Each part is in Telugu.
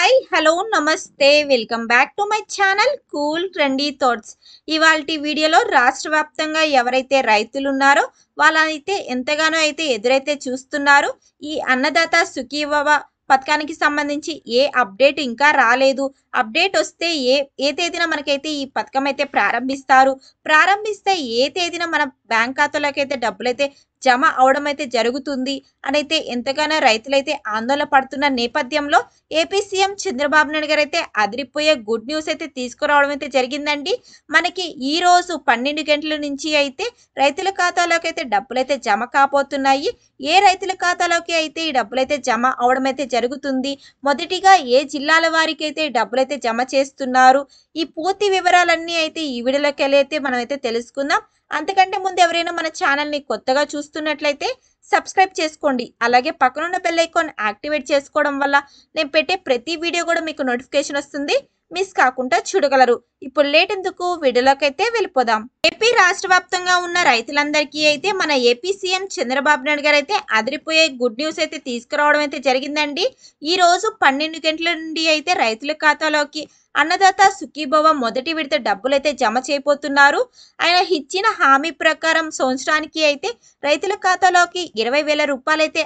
హాయ్ హలో నమస్తే welcome back to my channel cool trendy thoughts ఇవాళ వీడియోలో రాష్ట్ర వ్యాప్తంగా ఎవరైతే రైతులు ఉన్నారో వాళ్ళైతే ఎంతగానో అయితే ఎదురైతే చూస్తున్నారు ఈ అన్నదాత సుఖీభవ పథకానికి సంబంధించి ఏ అప్డేట్ ఇంకా రాలేదు అప్డేట్ వస్తే ఏ ఏ తేదీన మనకైతే ఈ పథకం అయితే ప్రారంభిస్తారు ప్రారంభిస్తే ఏ తేదీన మన బ్యాంక్ ఖాతాలోకి అయితే డబ్బులు అయితే జమ అవడం అయితే జరుగుతుంది అనైతే ఎంతగానో రైతులైతే ఆందోళన పడుతున్న నేపథ్యంలో ఏపీ సీఎం చంద్రబాబు నాయుడు గారు అయితే అదిరిపోయే గుడ్ న్యూస్ అయితే తీసుకురావడం అయితే జరిగిందండి మనకి ఈ రోజు పన్నెండు గంటల నుంచి అయితే రైతుల ఖాతాలోకి అయితే డబ్బులు అయితే జమ కాబోతున్నాయి ఏ రైతుల ఖాతాలోకి అయితే ఈ డబ్బులు అయితే జమ అవడం అయితే జరుగుతుంది మొదటిగా ఏ జిల్లాల వారికి అయితే డబ్బులు అయితే జమ చేస్తున్నారు ఈ పూర్తి వివరాలన్నీ అయితే ఈ వీడియోలోకి వెళ్ళి అయితే మనం అయితే తెలుసుకుందాం అంతకంటే ముందు ఎవరైనా మన ఛానల్ని కొత్తగా చూస్తే చూస్తున్నట్లయితే సబ్స్క్రైబ్ చేసుకోండి అలాగే పక్కనున్న బెల్ ఐకాన్ యాక్టివేట్ చేసుకోవడం వల్ల నేను పెట్టే ప్రతి వీడియో కూడా మీకు నోటిఫికేషన్ వస్తుంది మిస్ కాకుండా చూడగలరు ఇప్పుడు లేటెందుకు వీడియోలోకైతే వెళ్ళిపోదాం ఏపీ రాష్ట్ర వ్యాప్తంగా ఉన్న రైతులందరికీ అయితే మన ఏపీ సీఎం చంద్రబాబు నాయుడు గారు అయితే అదిరిపోయే గుడ్ న్యూస్ అయితే తీసుకురావడం అయితే జరిగిందండి ఈ రోజు పన్నెండు గంటల నుండి అయితే రైతుల ఖాతాలోకి అన్నదాత సుఖీభవ మొదటి విడత అయితే జమ చేయబోతున్నారు ఆయన ఇచ్చిన హామీ ప్రకారం సంవత్సరానికి అయితే రైతుల ఖాతాలోకి ఇరవై వేల రూపాయలైతే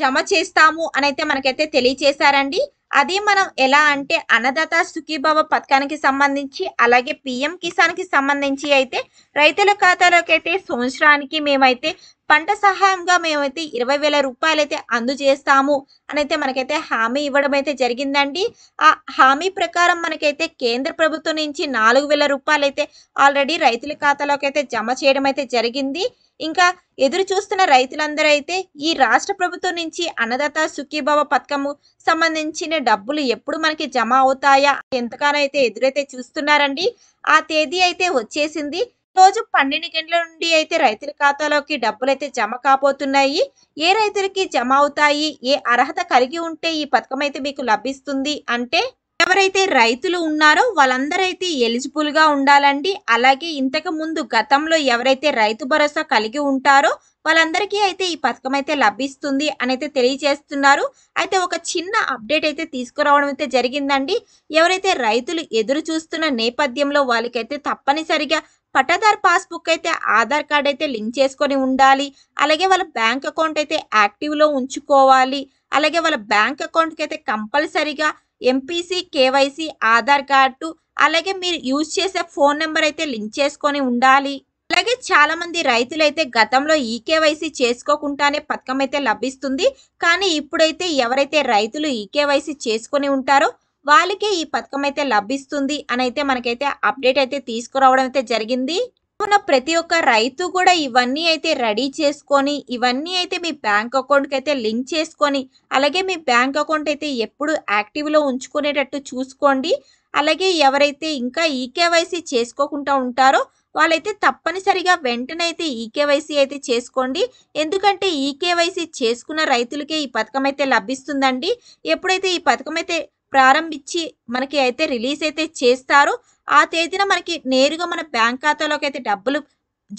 జమ చేస్తాము అని అయితే మనకైతే తెలియచేశారండి అది మనం ఎలా అంటే అన్నదాత సుఖీభవ పథకానికి సంబంధించి అలాగే పిఎం కిసాన్కి సంబంధించి అయితే రైతుల ఖాతాలోకి అయితే సంవత్సరానికి మేమైతే పంట సహాయంగా మేమైతే ఇరవై వేల రూపాయలు అయితే అందజేస్తాము అనైతే మనకైతే హామీ ఇవ్వడం అయితే జరిగిందండి ఆ హామీ ప్రకారం మనకైతే కేంద్ర ప్రభుత్వం నుంచి నాలుగు వేల రూపాయలు అయితే ఆల్రెడీ రైతుల ఖాతాలోకి అయితే జమ చేయడం అయితే జరిగింది ఇంకా ఎదురు చూస్తున్న రైతులందరూ అయితే ఈ రాష్ట్ర ప్రభుత్వం నుంచి అన్నదాత సుఖీభావ పథకము సంబంధించిన డబ్బులు ఎప్పుడు మనకి జమ అవుతాయా ఎంతగానో అయితే ఎదురైతే చూస్తున్నారండి ఆ తేదీ అయితే వచ్చేసింది రోజు పన్నెండు గంటల నుండి అయితే రైతుల ఖాతాలోకి డబ్బులు అయితే జమ కాబోతున్నాయి ఏ రైతులకి జమ అవుతాయి ఏ అర్హత కలిగి ఉంటే ఈ పథకం అయితే మీకు లభిస్తుంది అంటే ఎవరైతే రైతులు ఉన్నారో వాళ్ళందరైతే ఎలిజిబుల్గా ఉండాలండి అలాగే ఇంతకు ముందు గతంలో ఎవరైతే రైతు భరోసా కలిగి ఉంటారో వాళ్ళందరికీ అయితే ఈ పథకం అయితే లభిస్తుంది అని అయితే తెలియజేస్తున్నారు అయితే ఒక చిన్న అప్డేట్ అయితే తీసుకురావడం అయితే జరిగిందండి ఎవరైతే రైతులు ఎదురు చూస్తున్న నేపథ్యంలో వాళ్ళకైతే తప్పనిసరిగా పట్టాదారు పాస్బుక్ అయితే ఆధార్ కార్డ్ అయితే లింక్ చేసుకొని ఉండాలి అలాగే వాళ్ళ బ్యాంక్ అకౌంట్ అయితే యాక్టివ్లో ఉంచుకోవాలి అలాగే వాళ్ళ బ్యాంక్ అకౌంట్కి అయితే కంపల్సరీగా ఎంపీసీ కేవైసీ ఆధార్ కార్డు అలాగే మీరు యూజ్ చేసే ఫోన్ నెంబర్ అయితే లింక్ చేసుకొని ఉండాలి అలాగే చాలా మంది రైతులు అయితే గతంలో ఈకేవైసీ చేసుకోకుండానే పథకం అయితే లభిస్తుంది కానీ ఇప్పుడైతే ఎవరైతే రైతులు ఈకేవైసీ చేసుకొని ఉంటారో వాళ్ళకే ఈ పథకం అయితే లభిస్తుంది అని అయితే మనకైతే అప్డేట్ అయితే తీసుకురావడం అయితే జరిగింది ఉన్న ప్రతి ఒక్క రైతు కూడా ఇవన్నీ అయితే రెడీ చేసుకొని ఇవన్నీ అయితే మీ బ్యాంక్ అకౌంట్కి అయితే లింక్ చేసుకొని అలాగే మీ బ్యాంక్ అకౌంట్ అయితే ఎప్పుడు యాక్టివ్లో ఉంచుకునేటట్టు చూసుకోండి అలాగే ఎవరైతే ఇంకా ఈకేవైసీ e చేసుకోకుండా ఉంటారో వాళ్ళైతే తప్పనిసరిగా వెంటనే అయితే ఈకేవైసీ e అయితే చేసుకోండి ఎందుకంటే ఈకేవైసీ e చేసుకున్న రైతులకే ఈ పథకం అయితే లభిస్తుందండి ఎప్పుడైతే ఈ పథకం అయితే ప్రారంభించి మనకి అయితే రిలీజ్ అయితే చేస్తారు ఆ తేదీన మనకి నేరుగా మన బ్యాంక్ ఖాతాలోకి అయితే డబ్బులు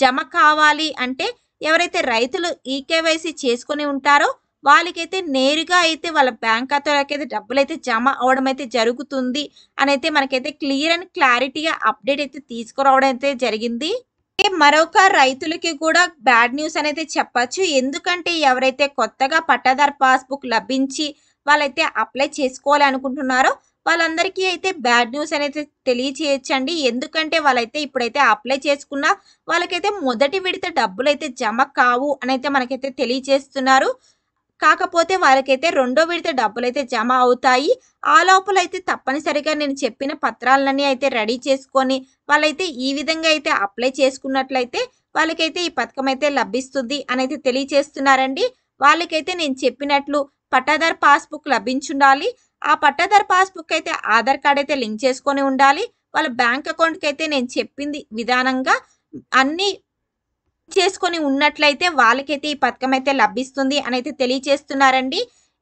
జమ కావాలి అంటే ఎవరైతే రైతులు ఈకేవైసీ చేసుకుని ఉంటారో వాళ్ళకైతే నేరుగా అయితే వాళ్ళ బ్యాంక్ ఖాతాలోకి అయితే డబ్బులు అయితే జమ అవడం అయితే జరుగుతుంది అని అయితే మనకైతే క్లియర్ అండ్ క్లారిటీగా అప్డేట్ అయితే తీసుకురావడం అయితే జరిగింది మరొక రైతులకి కూడా బ్యాడ్ న్యూస్ అనేది చెప్పచ్చు ఎందుకంటే ఎవరైతే కొత్తగా పట్టాదారు పాస్బుక్ లభించి వాళ్ళైతే అప్లై చేసుకోవాలనుకుంటున్నారో వాళ్ళందరికీ అయితే బ్యాడ్ న్యూస్ అనేది తెలియచేయచ్చండి ఎందుకంటే వాళ్ళైతే ఇప్పుడైతే అప్లై చేసుకున్న వాళ్ళకైతే మొదటి విడత డబ్బులు అయితే జమ కావు అనైతే మనకైతే తెలియచేస్తున్నారు కాకపోతే వాళ్ళకైతే రెండో విడత డబ్బులు అయితే జమ అవుతాయి ఆ లోపల అయితే తప్పనిసరిగా నేను చెప్పిన పత్రాలన్నీ అయితే రెడీ చేసుకొని వాళ్ళైతే ఈ విధంగా అయితే అప్లై చేసుకున్నట్లయితే వాళ్ళకైతే ఈ పథకం అయితే లభిస్తుంది అనైతే తెలియచేస్తున్నారండి వాళ్ళకైతే నేను చెప్పినట్లు పట్టాదార్ పాస్బుక్ లభించుండాలి ఆ పట్టాదార్ పాస్బుక్ అయితే ఆధార్ కార్డ్ అయితే లింక్ చేసుకొని ఉండాలి వాళ్ళ బ్యాంక్ అకౌంట్కి అయితే నేను చెప్పింది విధానంగా అన్ని చేసుకొని ఉన్నట్లయితే వాళ్ళకైతే ఈ పథకం అయితే లభిస్తుంది అని అయితే తెలియచేస్తున్నారండి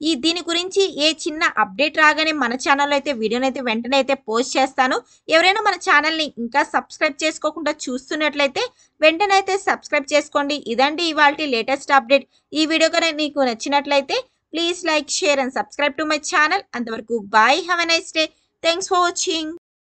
ఈ దీని గురించి ఏ చిన్న అప్డేట్ రాగానే మన ఛానల్లో అయితే వీడియోని అయితే వెంటనే అయితే పోస్ట్ చేస్తాను ఎవరైనా మన ఛానల్ని ఇంకా సబ్స్క్రైబ్ చేసుకోకుండా చూస్తున్నట్లయితే వెంటనే అయితే సబ్స్క్రైబ్ చేసుకోండి ఇదండి ఇవాళ లేటెస్ట్ అప్డేట్ ఈ వీడియో కనుక నీకు నచ్చినట్లయితే please like share and subscribe to my channel అంతవరకు bye have a nice day thanks for watching